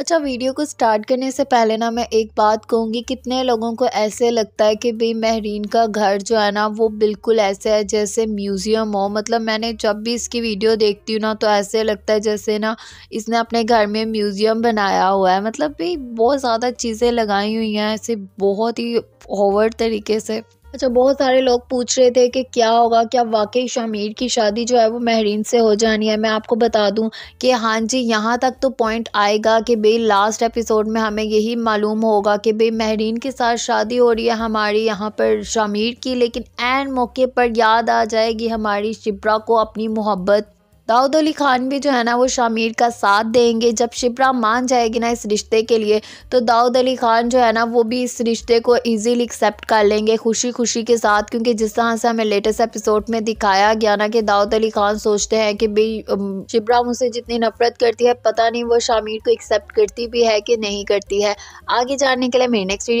अच्छा वीडियो को स्टार्ट करने से पहले ना मैं एक बात कहूँगी कितने लोगों को ऐसे लगता है कि भाई महरीन का घर जो है ना वो बिल्कुल ऐसे है जैसे म्यूज़ियम हो मतलब मैंने जब भी इसकी वीडियो देखती हूँ ना तो ऐसे लगता है जैसे ना इसने अपने घर में म्यूज़ियम बनाया हुआ है मतलब भाई बहुत ज़्यादा चीज़ें लगाई हुई हैं ऐसे बहुत ही ओवर तरीके से अच्छा बहुत सारे लोग पूछ रहे थे कि क्या होगा क्या वाकई शामीर की शादी जो है वो महरीन से हो जानी है मैं आपको बता दूं कि हाँ जी यहाँ तक तो पॉइंट आएगा कि भाई लास्ट एपिसोड में हमें यही मालूम होगा कि भाई महरीन के साथ शादी हो रही है हमारी यहाँ पर शामीर की लेकिन एन मौके पर याद आ जाएगी हमारी शिप्रा को अपनी मोहब्बत दाऊद अली खान भी जो है ना वो शामिर का साथ देंगे जब शिप्रा मान जाएगी ना इस रिश्ते के लिए तो दाऊद अली खान जो है ना वो भी इस रिश्ते को ईजीली एक्सेप्ट कर लेंगे खुशी खुशी के साथ क्योंकि जिस तरह से हमें लेटेस्ट एपिसोड में दिखाया गया ना कि दाऊद अली खान सोचते हैं कि भाई शिप्रा मुझसे जितनी नफरत करती है पता नहीं वो शामिर को एक्सेप्ट करती भी है कि नहीं करती है आगे जानने के लिए मेरी नेक्स्ट वीडियो